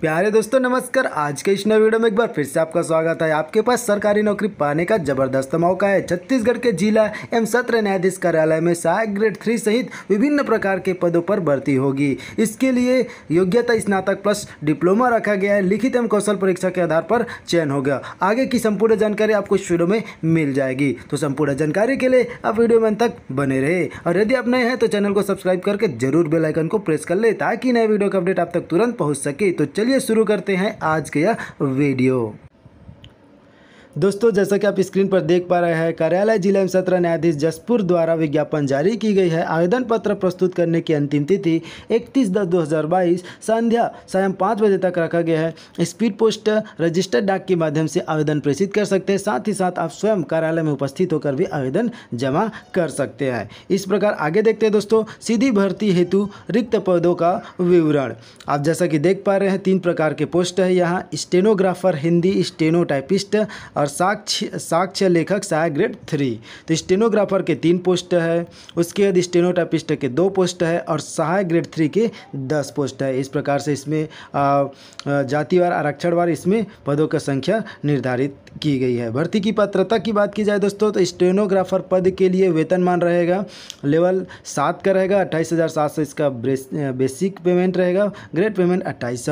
प्यारे दोस्तों नमस्कार आज के इस नए वीडियो में एक बार फिर से आपका स्वागत है आपके पास सरकारी नौकरी पाने का जबरदस्त मौका है छत्तीसगढ़ के जिला एवं सत्र न्यायाधीश कार्यालय में सहायक ग्रेड थ्री सहित विभिन्न प्रकार के पदों पर भर्ती होगी इसके लिए योग्यता स्नातक प्लस डिप्लोमा रखा गया है लिखित एवं कौशल परीक्षा के आधार पर चयन होगा आगे की संपूर्ण जानकारी आपको इस वीडियो में मिल जाएगी तो संपूर्ण जानकारी के लिए आप वीडियो में तक बने रहे और यदि आप नए हैं तो चैनल को सब्सक्राइब करके जरूर बेलाइकन को प्रेस कर ले ताकि नए वीडियो का अपडेट आप तक तुरंत पहुँच सके तो चलिए चलिए शुरू करते हैं आज का यह वीडियो दोस्तों जैसा कि आप स्क्रीन पर देख पा रहे हैं कार्यालय जिला एवं सत्र न्यायाधीश जसपुर द्वारा विज्ञापन जारी की गई है आवेदन पत्र प्रस्तुत करने की अंतिम तिथि 31 दस 2022 संध्या सायं पाँच बजे तक रखा गया है स्पीड पोस्ट रजिस्टर्ड डाक के माध्यम से आवेदन प्रेषित कर सकते हैं साथ ही साथ आप स्वयं कार्यालय में उपस्थित होकर भी आवेदन जमा कर सकते हैं इस प्रकार आगे देखते हैं दोस्तों सीधी भर्ती हेतु रिक्त पदों का विवरण आप जैसा कि देख पा रहे हैं तीन प्रकार के पोस्ट है यहाँ स्टेनोग्राफर हिंदी स्टेनो और साक्ष्य साक्ष्य लेखक सहायक ग्रेड थ्री तो स्टेनोग्राफर के तीन पोस्ट है उसके बाद स्टेनोटापिस्ट के दो पोस्ट है और सहायक ग्रेड थ्री के दस पोस्ट है इस प्रकार से इसमें जातिवार आरक्षणवार इसमें पदों की संख्या निर्धारित की गई है भर्ती की पात्रता की बात की जाए दोस्तों तो स्टेनोग्राफर पद के लिए वेतनमान रहेगा लेवल सात का रहेगा अट्ठाईस हज़ार सात सौ इसका बेसिक पेमेंट रहेगा ग्रेड पेमेंट अट्ठाईस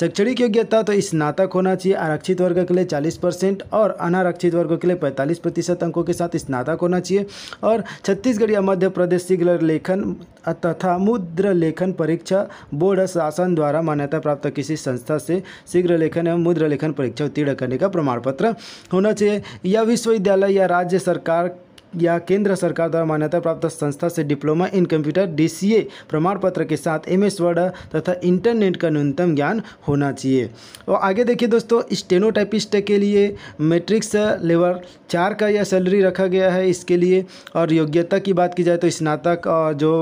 शैक्षणिक योग्यता तो स्नातक होना चाहिए आरक्षित वर्ग के लिए चालीस परसेंट और और अनारक्षित वर्गों के लिए पैंतालीस प्रतिशत अंकों के साथ स्नातक होना चाहिए और छत्तीसगढ़ या मध्य प्रदेश सिग्लर लेखन तथा मुद्र लेखन परीक्षा बोर्ड शासन द्वारा मान्यता प्राप्त किसी संस्था से शीघ्र लेखन एवं मुद्र लेखन परीक्षा उत्तीर्ण करने का प्रमाण पत्र होना चाहिए या विश्वविद्यालय या राज्य सरकार या केंद्र सरकार द्वारा मान्यता प्राप्त संस्था से डिप्लोमा इन कंप्यूटर डीसीए प्रमाण पत्र के साथ एम एस वर्ड तथा इंटरनेट का न्यूनतम ज्ञान होना चाहिए और आगे देखिए दोस्तों स्टेनोटाइपिस्ट के लिए मैट्रिक्स लेवल चार का यह सैलरी रखा गया है इसके लिए और योग्यता की बात की जाए तो स्नातक और जो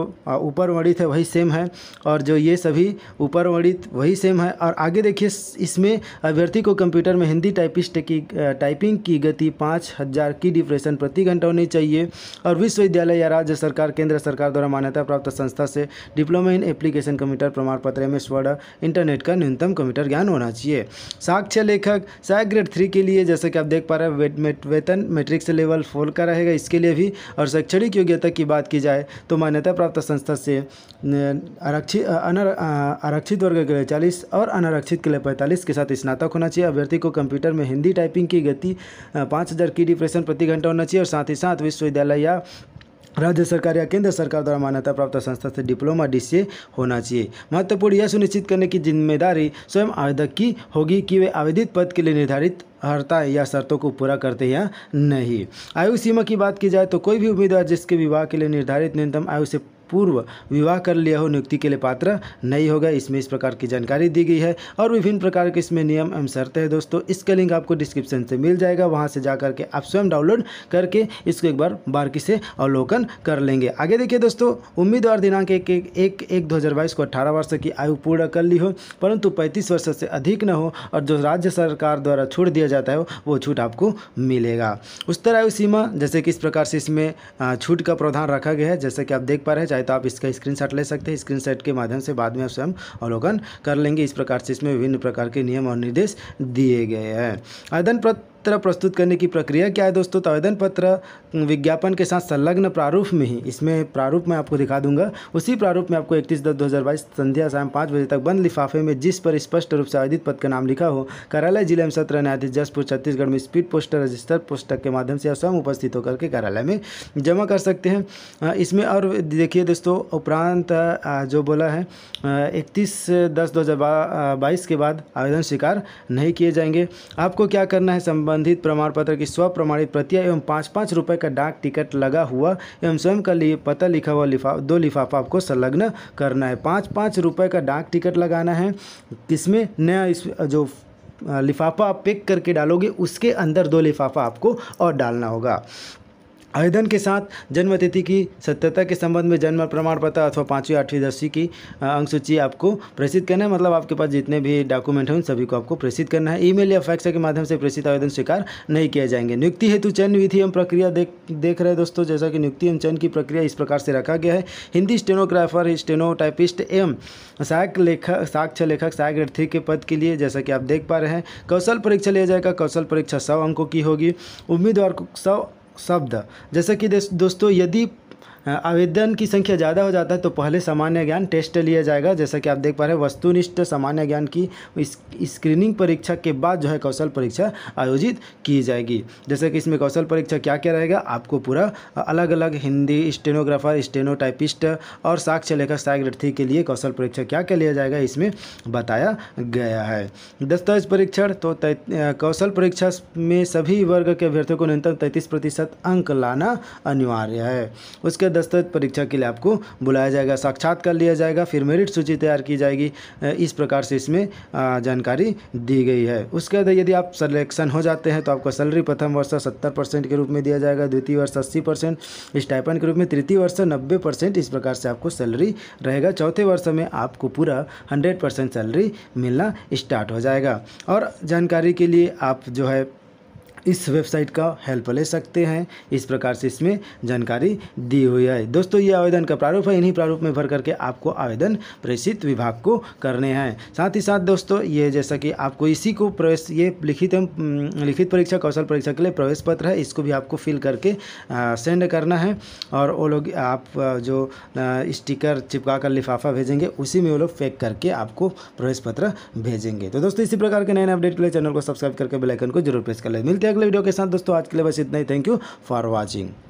ऊपर वर्णित है वही सेम है और जो ये सभी ऊपर वर्णित वही सेम है और आगे देखिए इसमें अभ्यर्थी को कंप्यूटर में हिंदी टाइपिस्ट की टाइपिंग की गति पाँच हज़ार की डिप्रेशन प्रति घंटा होनी चाहिए चाहिए और विश्वविद्यालय या राज्य सरकार केंद्र सरकार द्वारा मान्यता प्राप्त संस्था से डिप्लोमा इन एप्लीकेशन कंप्यूटर प्रमाण पत्र एम एस वर्ड इंटरनेट का न्यूनतम कंप्यूटर ज्ञान होना चाहिए साक्ष्य लेखक सहायक ग्रेड थ्री के लिए जैसे कि आप देख पा रहे हैं वेतन मेट्रिक्स लेवल फोर का रहेगा इसके लिए भी और शैक्षणिक योग्यता की बात की जाए तो मान्यता प्राप्त संस्था से आरक्षित आरक्षित वर्ग के लिए चालीस और अनारक्षित के लिए पैंतालीस के साथ स्नातक होना चाहिए अभ्यर्थी को कंप्यूटर में हिंदी टाइपिंग की गति पाँच हज़ार की डिप्रेशन प्रति घंटा होना चाहिए और साथ ही साथ विश्वविद्यालय या राज्य सरकार या केंद्र सरकार द्वारा मान्यता प्राप्त संस्था से डिप्लोमा डीसीए होना चाहिए महत्वपूर्ण यह सुनिश्चित करने की जिम्मेदारी स्वयं आवेदक की होगी कि वे आवेदित पद के लिए निर्धारित हरता या शर्तों को पूरा करते हैं या नहीं आयु सीमा की बात की जाए तो कोई भी उम्मीदवार जिसके विवाह के लिए निर्धारित न्यूनतम आयु से पूर्व विवाह कर लिया हो नियुक्ति के लिए पात्र नहीं होगा इसमें इस प्रकार की जानकारी दी गई है और विभिन्न प्रकार के इसमें नियम एवं शर्तें हैं दोस्तों इसका लिंक आपको डिस्क्रिप्शन से मिल जाएगा वहाँ से जा करके आप स्वयं डाउनलोड करके इसको एक बार बारकी से अवलोकन कर लेंगे आगे देखिए दोस्तों उम्मीदवार दिनांक एक एक एक, एक दो को अठारह वर्ष की आयु पूर्ण कर ली हो परंतु पैंतीस वर्ष से अधिक न हो और जो राज्य सरकार द्वारा छूट दिया जाता है वो छूट आपको मिलेगा उस तरह आयु सीमा जैसे कि इस प्रकार से इसमें छूट का प्रावधान रखा गया है जैसे कि आप देख पा रहे हैं है तो आप इसका स्क्रीनशॉट ले सकते हैं स्क्रीनशॉट के माध्यम से बाद में आप स्वयं अवलोकन कर लेंगे इस प्रकार से इसमें विभिन्न प्रकार के नियम और निर्देश दिए गए हैं आवेदन पत्र प्रस्तुत करने की प्रक्रिया क्या है दोस्तों तो आवेदन पत्र विज्ञापन के साथ संलग्न प्रारूप में ही इसमें प्रारूप में आपको दिखा दूंगा उसी प्रारूप में आपको 31 दस 2022 संध्या शाम पाँच बजे तक बंद लिफाफे में जिस पर स्पष्ट रूप से आवेदित पद का नाम लिखा हो कार्यालय जिले में सत्र न्यायाधीश जसपुर छत्तीसगढ़ में स्पीड पोस्ट रजिस्टर पुस्तक के माध्यम से स्वयं उपस्थित होकर के कार्यालय में जमा कर सकते हैं इसमें और देखिए दोस्तों उपरांत जो बोला है इकतीस दस दो के बाद आवेदन स्वीकार नहीं किए जाएंगे आपको क्या करना है संभव संबंधित प्रमाण पत्र की स्व प्रमाणित प्रतिया एवं पाँच पाँच रुपये का डाक टिकट लगा हुआ एवं स्वयं का लिए पता लिखा हुआ लिफा दो लिफाफा आपको संलग्न करना है पाँच पाँच रुपये का डाक टिकट लगाना है इसमें नया इस जो लिफाफा आप पिक करके डालोगे उसके अंदर दो लिफाफा आपको और डालना होगा आवेदन के साथ जन्म तिथि की सत्यता के संबंध में जन्म प्रमाण पत्र अथवा पाँचवीं आठवीं दसवीं की अंक सूची आपको प्रेषित करना है मतलब आपके पास जितने भी डॉक्यूमेंट हैं उन सभी को आपको प्रेषित करना है ईमेल या फैक्स के माध्यम से प्रेषित आवेदन स्वीकार नहीं किया जाएंगे नियुक्ति हेतु चयन विधि एवं प्रक्रिया देख देख रहे दोस्तों जैसा कि नियुक्ति एवं चयन की प्रक्रिया इस प्रकार से रखा गया है हिंदी स्टेनोग्राफर स्टेनो टाइपिस्ट एवं सहायक लेखक साक्ष्य लेखक सहायक अर्थी के पद के लिए जैसा कि आप देख पा रहे हैं कौशल परीक्षा लिया जाएगा कौशल परीक्षा सौ अंकों की होगी उम्मीदवार को सौ शब्द जैसा कि दोस्तों यदि हाँ, आवेदन की संख्या ज़्यादा हो जाता है तो पहले सामान्य ज्ञान टेस्ट लिया जाएगा जैसा कि आप देख पा रहे हैं वस्तुनिष्ठ सामान्य ज्ञान की स्क्रीनिंग परीक्षा के बाद जो है कौशल परीक्षा आयोजित की जाएगी जैसे कि इसमें कौशल परीक्षा क्या क्या रहेगा आपको पूरा अलग अलग हिंदी स्टेनोग्राफर स्टेनोटाइपिस्ट और साक्ष्य लेखक साइग्रथी के लिए कौशल परीक्षा क्या क्या लिया जाएगा इसमें बताया गया है दस्तावेज परीक्षण तो कौशल परीक्षा में सभी वर्ग के अभ्यर्थियों को न्यूनतम तैंतीस प्रतिशत अंक लाना अनिवार्य है उसके दस्तावेज परीक्षा के लिए आपको बुलाया जाएगा साक्षात कर लिया जाएगा फिर मेरिट सूची तैयार की जाएगी इस प्रकार से इसमें जानकारी दी गई है उसके बाद यदि आप सलेक्शन हो जाते हैं तो आपको सैलरी प्रथम वर्ष सत्तर परसेंट के रूप में दिया जाएगा द्वितीय वर्ष अस्सी परसेंट स्टाइपन के रूप में तृतीय वर्ष नब्बे परसेंट इस प्रकार से आपको सैलरी रहेगा चौथे वर्ष में आपको पूरा हंड्रेड परसेंट सैलरी मिलना स्टार्ट हो जाएगा और जानकारी के लिए आप जो है इस वेबसाइट का हेल्प ले सकते हैं इस प्रकार से इसमें जानकारी दी हुई है दोस्तों ये आवेदन का प्रारूप है इन्हीं प्रारूप में भर करके आपको आवेदन प्रेषित विभाग को करने हैं साथ ही साथ दोस्तों ये जैसा कि आपको इसी को प्रवेश ये लिखित लिखित परीक्षा कौशल परीक्षा के लिए प्रवेश पत्र है इसको भी आपको फिल करके आ, सेंड करना है और वो लोग आप जो स्टिकर चिपका कर लिफाफा भेजेंगे उसी में वो लोग पैक करके आपको प्रवेश पत्र भेजेंगे तो दोस्तों इसी प्रकार के नए नए अपडेट के लिए चैनल को सब्सक्राइब करके बेलाइकन को जरूर प्रेस कर ले मिलते हैं मिलते हैं अगले वीडियो के साथ दोस्तों आज के लिए बस इतना ही थैंक यू फॉर वॉचिंग